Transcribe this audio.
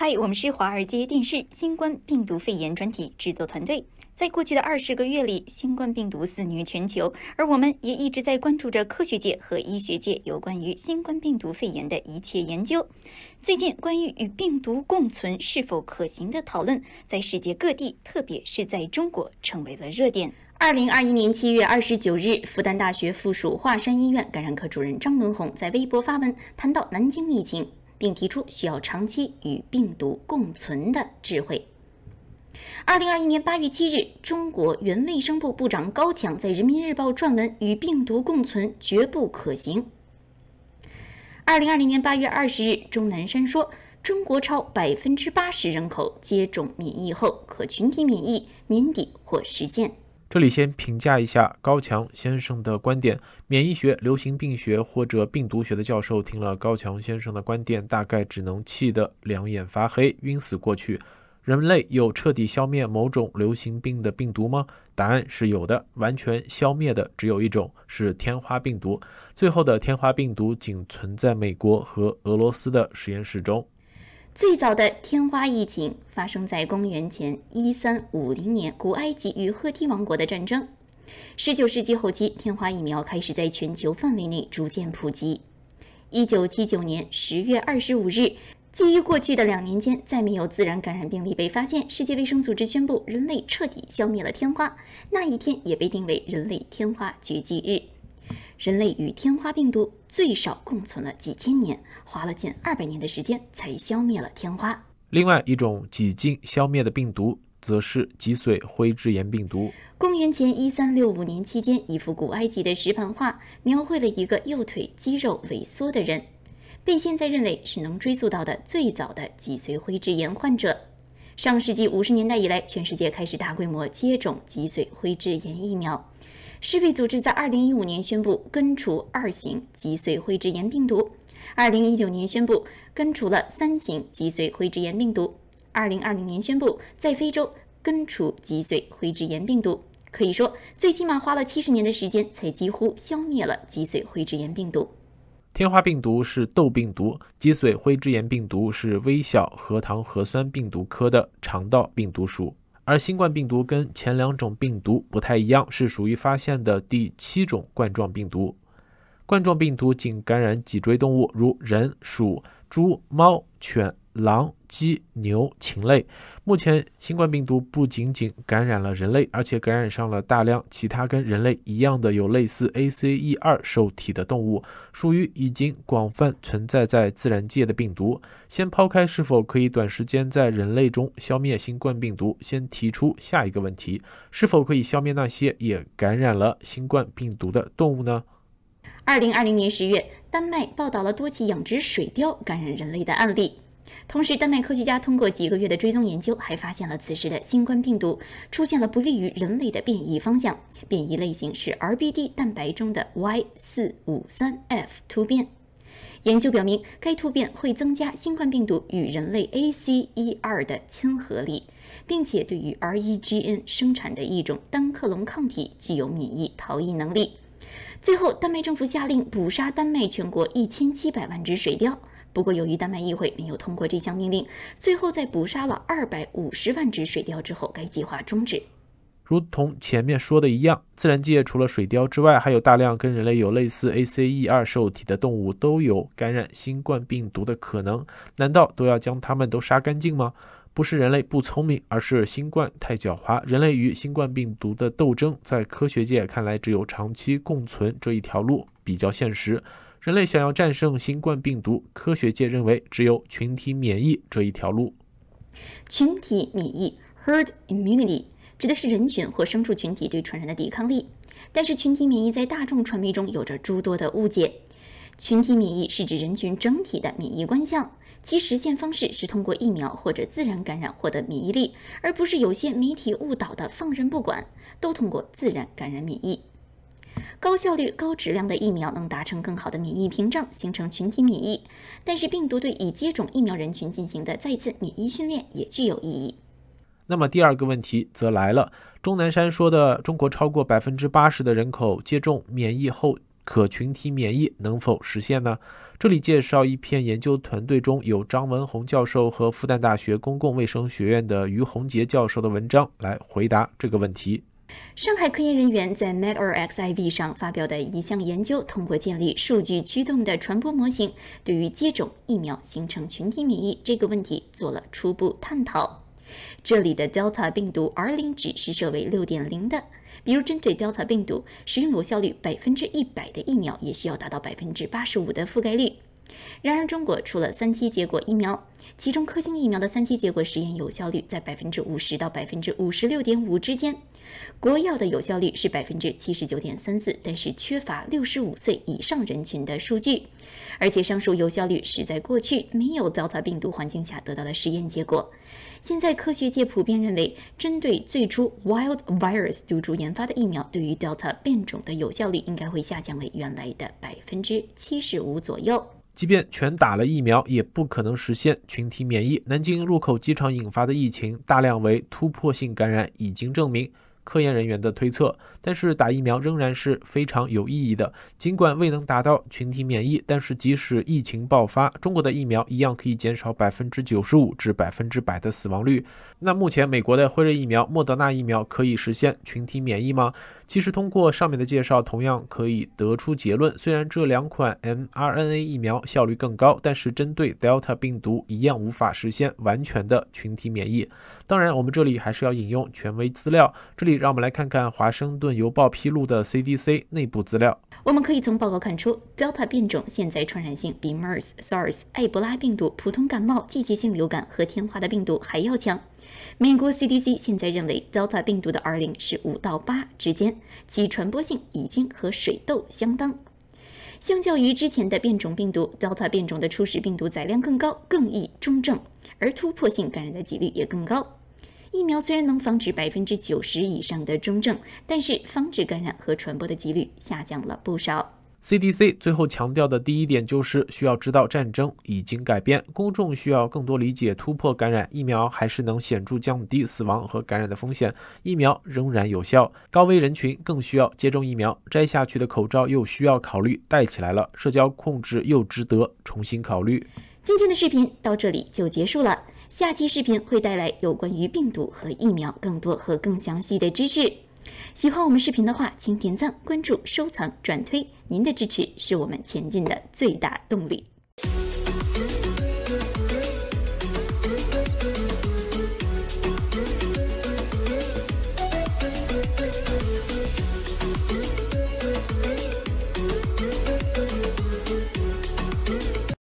嗨，我们是华尔街电视新冠病毒肺炎专题制作团队。在过去的二十个月里，新冠病毒肆虐全球，而我们也一直在关注着科学界和医学界有关于新冠病毒肺炎的一切研究。最近，关于与病毒共存是否可行的讨论，在世界各地，特别是在中国，成为了热点。二零二一年七月二十九日，复旦大学附属华山医院感染科主任张文宏在微博发文，谈到南京疫情。并提出需要长期与病毒共存的智慧。二零二一年八月七日，中国原卫生部部长高强在《人民日报》撰文：“与病毒共存绝不可行。”二零二零年八月二十日，钟南山说：“中国超百分之八十人口接种免疫后可群体免疫，年底或实现。”这里先评价一下高强先生的观点。免疫学、流行病学或者病毒学的教授听了高强先生的观点，大概只能气得两眼发黑，晕死过去。人类有彻底消灭某种流行病的病毒吗？答案是有的，完全消灭的只有一种，是天花病毒。最后的天花病毒仅存在美国和俄罗斯的实验室中。最早的天花疫情发生在公元前一三五零年，古埃及与赫梯王国的战争。十九世纪后期，天花疫苗开始在全球范围内逐渐普及。一九七九年十月二十五日，基于过去的两年间再没有自然感染病例被发现，世界卫生组织宣布人类彻底消灭了天花。那一天也被定为人类天花绝迹日。人类与天花病毒最少共存了几千年，花了近二百年的时间才消灭了天花。另外一种几近消灭的病毒，则是脊髓灰质炎病毒。公元前一三六五年期间，一幅古埃及的石盘画描绘了一个右腿肌肉萎缩的人，被现在认为是能追溯到的最早的脊髓灰质炎患者。上世纪五十年代以来，全世界开始大规模接种脊髓灰质炎疫苗。世卫组织在2015年宣布根除二型脊髓灰质炎病毒，2019年宣布根除了三型脊髓灰质炎病毒，2020年宣布在非洲根除脊髓灰质炎病毒。可以说，最起码花了七十年的时间才几乎消灭了脊髓灰质炎病毒。天花病毒是痘病毒，脊髓灰质炎病毒是微小核糖核酸病毒科的肠道病毒属。而新冠病毒跟前两种病毒不太一样，是属于发现的第七种冠状病毒。冠状病毒仅感染脊椎动物，如人、鼠、猪、猫、犬、狼、鸡、牛、禽类。目前，新冠病毒不仅仅感染了人类，而且感染上了大量其他跟人类一样的有类似 ACE2 受体的动物，属于已经广泛存在在自然界的病毒。先抛开是否可以短时间在人类中消灭新冠病毒，先提出下一个问题：是否可以消灭那些也感染了新冠病毒的动物呢？二零二零年十月，丹麦报道了多起养殖水貂感染人类的案例。同时，丹麦科学家通过几个月的追踪研究，还发现了此时的新冠病毒出现了不利于人类的变异方向，变异类型是 RBD 蛋白中的 Y453F 突变。研究表明，该突变会增加新冠病毒与人类 ACE2 的亲和力，并且对于 REGN 生产的一种单克隆抗体具有免疫逃逸能力。最后，丹麦政府下令捕杀丹麦全国1700万只水貂。不过，由于丹麦议会没有通过这项命令，最后在捕杀了二百五十万只水貂之后，该计划终止。如同前面说的一样，自然界除了水貂之外，还有大量跟人类有类似 ACE2 受体的动物，都有感染新冠病毒的可能。难道都要将它们都杀干净吗？不是人类不聪明，而是新冠太狡猾。人类与新冠病毒的斗争，在科学界看来，只有长期共存这一条路比较现实。人类想要战胜新冠病毒，科学界认为只有群体免疫这一条路。群体免疫 （herd immunity） 指的是人群或牲畜群体对传染的抵抗力。但是，群体免疫在大众传媒中有着诸多的误解。群体免疫是指人群整体的免疫观象，其实现方式是通过疫苗或者自然感染获得免疫力，而不是有些媒体误导的放任不管，都通过自然感染免疫。高效率、高质量的疫苗能达成更好的免疫屏障，形成群体免疫。但是，病毒对已接种疫苗人群进行的再次免疫训练也具有意义。那么，第二个问题则来了：钟南山说的“中国超过百分之八十的人口接种免疫后可群体免疫”，能否实现呢？这里介绍一篇研究团队中有张文宏教授和复旦大学公共卫生学院的于洪杰教授的文章来回答这个问题。上海科研人员在 medRxiv 上发表的一项研究，通过建立数据驱动的传播模型，对于接种疫苗形成群体免疫这个问题做了初步探讨。这里的 Delta 病毒 R 零值是设为六点零的，比如针对 Delta 病毒，使用有效率百分之一百的疫苗，也需要达到百分之八十五的覆盖率。然而，中国除了三期结果疫苗，其中科兴疫苗的三期结果实验有效率在百分之五十到百分之五十六点五之间。国药的有效率是百分之七十九点三四，但是缺乏六十五岁以上人群的数据，而且上述有效率是在过去没有 Delta 病毒环境下得到的实验结果。现在科学界普遍认为，针对最初 Wild Virus 毒株研发的疫苗，对于 Delta 变种的有效率应该会下降为原来的百分之七十五左右。即便全打了疫苗，也不可能实现群体免疫。南京入口机场引发的疫情，大量为突破性感染，已经证明。科研人员的推测，但是打疫苗仍然是非常有意义的。尽管未能达到群体免疫，但是即使疫情爆发，中国的疫苗一样可以减少百分之九十五至百分之百的死亡率。那目前美国的辉瑞疫苗、莫德纳疫苗可以实现群体免疫吗？其实通过上面的介绍，同样可以得出结论：虽然这两款 mRNA 疫苗效率更高，但是针对 Delta 病毒一样无法实现完全的群体免疫。当然，我们这里还是要引用权威资料。这里让我们来看看《华盛顿邮报》披露的 CDC 内部资料。我们可以从报告看出，Delta 变种现在传染性比 MERS、SARS、埃博拉病毒、普通感冒、季节性流感和天花的病毒还要强。美国 CDC 现在认为，Delta 病毒的 R 零是五到八之间，其传播性已经和水痘相当。相较于之前的变种病毒，d o t a 变种的初始病毒载量更高，更易中症，而突破性感染的几率也更高。疫苗虽然能防止百分之九十以上的中症，但是防止感染和传播的几率下降了不少。CDC 最后强调的第一点就是，需要知道战争已经改变，公众需要更多理解突破感染疫苗还是能显著降低死亡和感染的风险，疫苗仍然有效，高危人群更需要接种疫苗，摘下去的口罩又需要考虑戴起来了，社交控制又值得重新考虑。今天的视频到这里就结束了，下期视频会带来有关于病毒和疫苗更多和更详细的知识。喜欢我们视频的话，请点赞、关注、收藏、转推。您的支持是我们前进的最大动力。